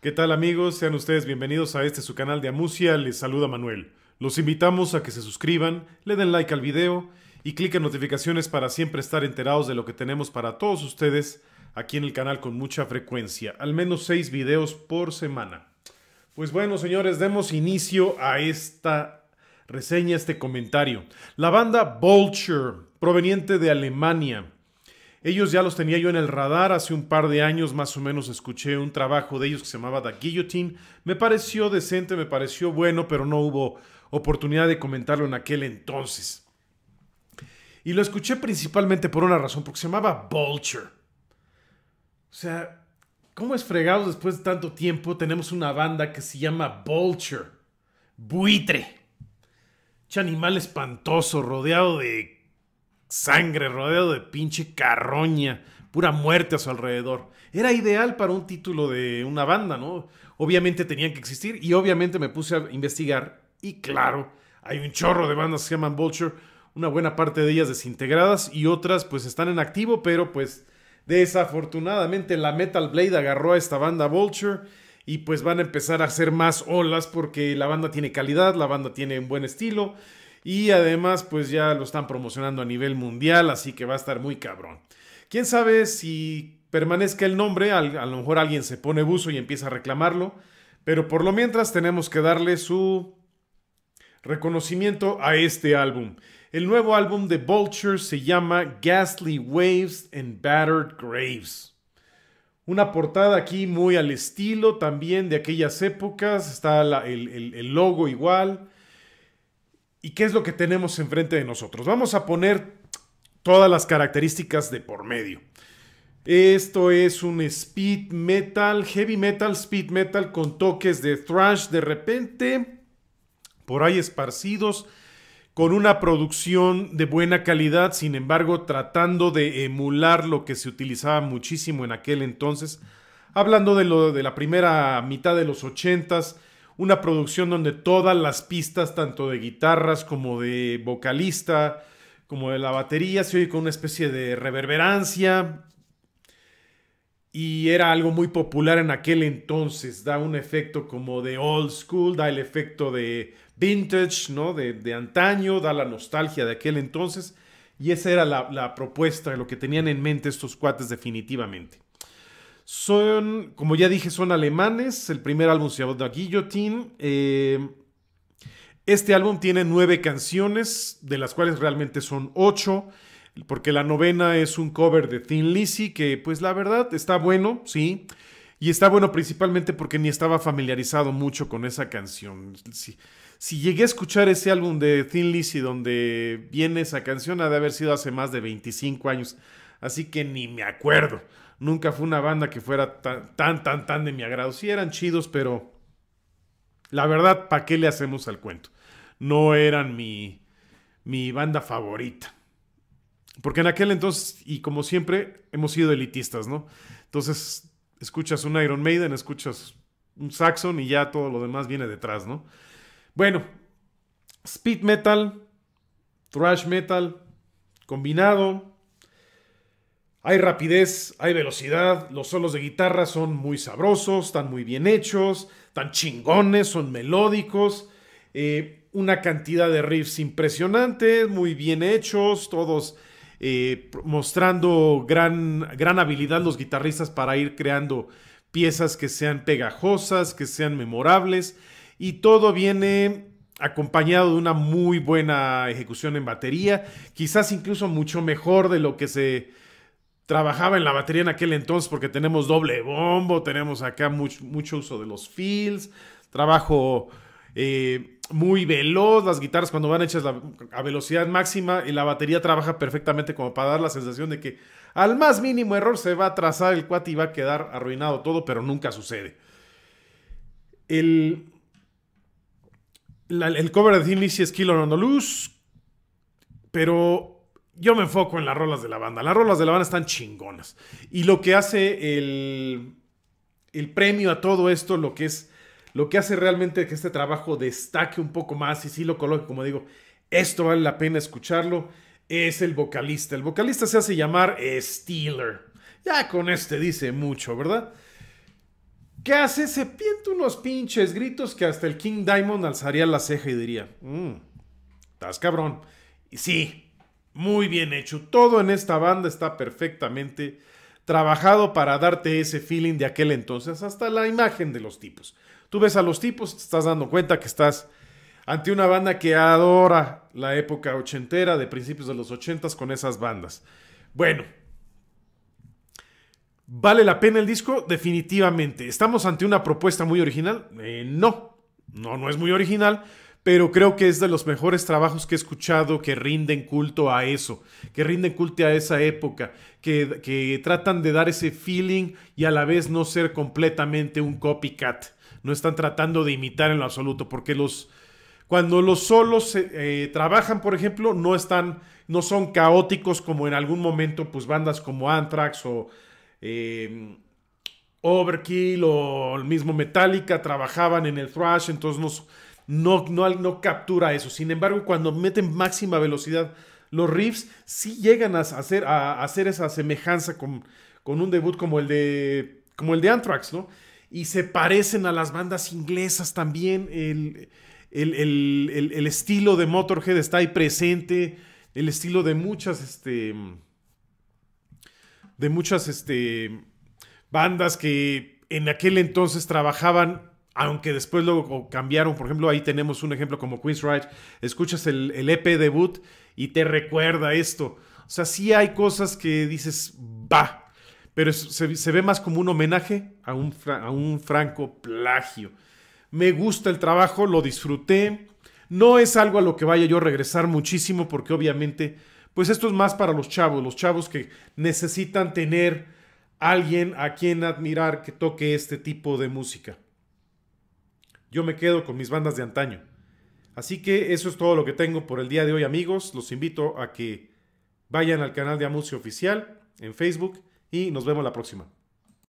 ¿Qué tal amigos? Sean ustedes bienvenidos a este su canal de Amusia, les saluda Manuel. Los invitamos a que se suscriban, le den like al video y cliquen notificaciones para siempre estar enterados de lo que tenemos para todos ustedes aquí en el canal con mucha frecuencia, al menos seis videos por semana. Pues bueno señores, demos inicio a esta reseña, este comentario. La banda Vulture, proveniente de Alemania, ellos ya los tenía yo en el radar, hace un par de años más o menos escuché un trabajo de ellos que se llamaba The Guillotine, me pareció decente, me pareció bueno, pero no hubo oportunidad de comentarlo en aquel entonces. Y lo escuché principalmente por una razón, porque se llamaba Vulture. O sea, ¿cómo es fregado después de tanto tiempo tenemos una banda que se llama Vulture? Buitre. Ese animal espantoso, rodeado de Sangre, rodeado de pinche carroña, pura muerte a su alrededor. Era ideal para un título de una banda, ¿no? Obviamente tenían que existir y obviamente me puse a investigar y claro, hay un chorro de bandas que se llaman Vulture, una buena parte de ellas desintegradas y otras pues están en activo, pero pues desafortunadamente la Metal Blade agarró a esta banda Vulture y pues van a empezar a hacer más olas porque la banda tiene calidad, la banda tiene un buen estilo y además, pues ya lo están promocionando a nivel mundial, así que va a estar muy cabrón. Quién sabe si permanezca el nombre, a lo mejor alguien se pone buzo y empieza a reclamarlo, pero por lo mientras tenemos que darle su reconocimiento a este álbum. El nuevo álbum de Vulture se llama Ghastly Waves and Battered Graves. Una portada aquí muy al estilo también de aquellas épocas, está el, el logo igual. ¿Y qué es lo que tenemos enfrente de nosotros? Vamos a poner todas las características de por medio. Esto es un speed metal, heavy metal, speed metal con toques de thrash de repente, por ahí esparcidos, con una producción de buena calidad, sin embargo tratando de emular lo que se utilizaba muchísimo en aquel entonces, hablando de, lo, de la primera mitad de los ochentas, una producción donde todas las pistas, tanto de guitarras como de vocalista, como de la batería, se oye con una especie de reverberancia. Y era algo muy popular en aquel entonces. Da un efecto como de old school, da el efecto de vintage, ¿no? De, antaño, da la nostalgia de aquel entonces. Y esa era la, la propuesta, lo que tenían en mente estos cuates definitivamente. Son, como ya dije, son alemanes. El primer álbum se llama Guillotine. Eh, este álbum tiene nueve canciones, de las cuales realmente son ocho, porque la novena es un cover de Thin Lizzy, que pues la verdad está bueno, sí. Y está bueno principalmente porque ni estaba familiarizado mucho con esa canción. Si, si llegué a escuchar ese álbum de Thin Lizzy donde viene esa canción, ha de haber sido hace más de 25 años así que ni me acuerdo. Nunca fue una banda que fuera tan, tan, tan, de mi agrado. Sí eran chidos, pero la verdad, ¿para qué le hacemos al cuento? No eran mi, mi banda favorita. Porque en aquel entonces, y como siempre, hemos sido elitistas, ¿no? Entonces, escuchas un Iron Maiden, escuchas un Saxon y ya todo lo demás viene detrás, ¿no? Bueno, speed metal, thrash metal, combinado, hay rapidez, hay velocidad, los solos de guitarra son muy sabrosos, están muy bien hechos, están chingones, son melódicos, eh, una cantidad de riffs impresionantes, muy bien hechos, todos eh, mostrando gran, gran habilidad los guitarristas para ir creando piezas que sean pegajosas, que sean memorables, y todo viene acompañado de una muy buena ejecución en batería, quizás incluso mucho mejor de lo que se trabajaba en la batería en aquel entonces porque tenemos doble bombo, tenemos acá mucho uso de los fills, trabajo eh, muy veloz, las guitarras cuando van hechas a velocidad máxima y la batería trabaja perfectamente como para dar la sensación de que al más mínimo error se va a trazar el cuate y va a quedar arruinado todo, pero nunca sucede. El, el cover de Thin es kilo on the Loose, pero yo me enfoco en las rolas de la banda. Las rolas de la banda están chingonas. Y lo que hace el, el premio a todo esto, lo que es lo que hace realmente que este trabajo destaque un poco más y sí lo coloque, como digo, esto vale la pena escucharlo, es el vocalista. El vocalista se hace llamar Steeler. Ya con este dice mucho, ¿verdad? ¿Qué hace? Se pinta unos pinches gritos que hasta el King Diamond alzaría la ceja y diría, mm, estás cabrón. Y sí, muy bien hecho. Todo en esta banda está perfectamente trabajado para darte ese feeling de aquel entonces, hasta la imagen de los tipos. Tú ves a los tipos, te estás dando cuenta que estás ante una banda que adora la época ochentera, de principios de los ochentas, con esas bandas. Bueno, ¿vale la pena el disco? Definitivamente. ¿Estamos ante una propuesta muy original? Eh, no, no, no es muy original pero creo que es de los mejores trabajos que he escuchado que rinden culto a eso, que rinden culto a esa época, que, tratan de dar ese feeling y a la vez no ser completamente un copycat. No están tratando de imitar en lo absoluto, porque los, cuando los solos eh, trabajan, por ejemplo, no están, no son caóticos como en algún momento, pues bandas como Anthrax o em, Overkill o el mismo Metallica trabajaban en el thrash, entonces nos, no, no, captura eso. Sin embargo, cuando meten máxima velocidad los riffs, sí llegan a hacer, a hacer esa semejanza con, con un debut como el de, como el de Anthrax, ¿no? Y se parecen a las bandas inglesas también. El, estilo de Motorhead está ahí presente. El estilo de muchas, este, de muchas este, bandas que en aquel entonces trabajaban aunque después luego cambiaron, por ejemplo, ahí tenemos un ejemplo como Queen's Escuchas el, EP e debut y te recuerda esto. O sea, sí hay cosas que dices, va, pero se, ve más como un homenaje a un, a un franco plagio. Me gusta el trabajo, lo disfruté. No es algo a lo que vaya yo a regresar muchísimo porque obviamente, pues esto es más para los chavos, los chavos que necesitan tener alguien a quien admirar que toque este tipo de música yo me quedo con mis bandas de antaño. Así que eso es todo lo que tengo por el día de hoy amigos. Los invito a que vayan al canal de Amucio Oficial en Facebook y nos vemos la próxima.